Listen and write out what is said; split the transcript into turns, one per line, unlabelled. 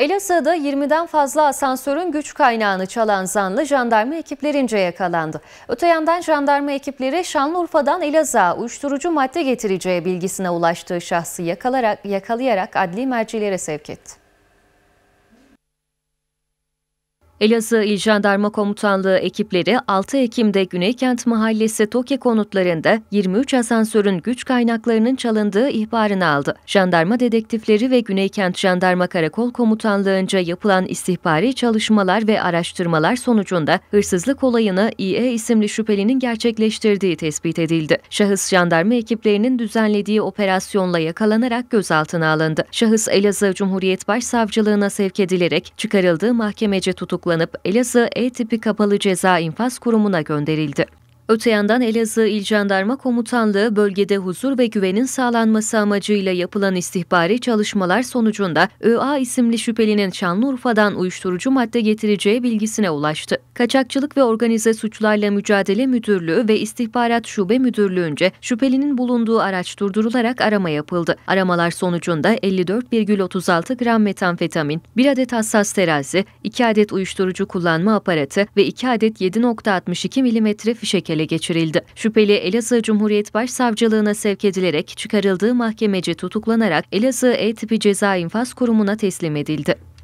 Elazığ'da 20'den fazla asansörün güç kaynağını çalan zanlı jandarma ekiplerince yakalandı. Öte yandan jandarma ekipleri Şanlıurfa'dan Elazığ'a uyuşturucu madde getireceği bilgisine ulaştığı şahsı yakalayarak adli mercilere sevk etti. Elazığ İl Jandarma Komutanlığı ekipleri 6 Ekim'de Güneykent Mahallesi Toki konutlarında 23 asansörün güç kaynaklarının çalındığı ihbarını aldı. Jandarma dedektifleri ve Güneykent Jandarma Karakol Komutanlığı'nca yapılan istihbari çalışmalar ve araştırmalar sonucunda hırsızlık olayını İE isimli şüphelinin gerçekleştirdiği tespit edildi. Şahıs jandarma ekiplerinin düzenlediği operasyonla yakalanarak gözaltına alındı. Şahıs Elazığ Cumhuriyet Başsavcılığına sevk edilerek çıkarıldığı mahkemece tutuklandı tutuklanıp Elazığ E-Tipi Kapalı Ceza infaz Kurumu'na gönderildi. Öte yandan Elazığ İl Jandarma Komutanlığı bölgede huzur ve güvenin sağlanması amacıyla yapılan istihbari çalışmalar sonucunda ÖA isimli şüphelinin Şanlıurfa'dan uyuşturucu madde getireceği bilgisine ulaştı. Kaçakçılık ve Organize Suçlarla Mücadele Müdürlüğü ve İstihbarat Şube Müdürlüğü'nce şüphelinin bulunduğu araç durdurularak arama yapıldı. Aramalar sonucunda 54,36 gram metamfetamin, 1 adet hassas terazi, 2 adet uyuşturucu kullanma aparatı ve 2 adet 7.62 mm fişekeli ele geçirildi. Şüpheli Elazığ Cumhuriyet Başsavcılığına sevk edilerek çıkarıldığı mahkemece tutuklanarak Elazığ E-Tipi Ceza İnfaz Kurumu'na teslim edildi.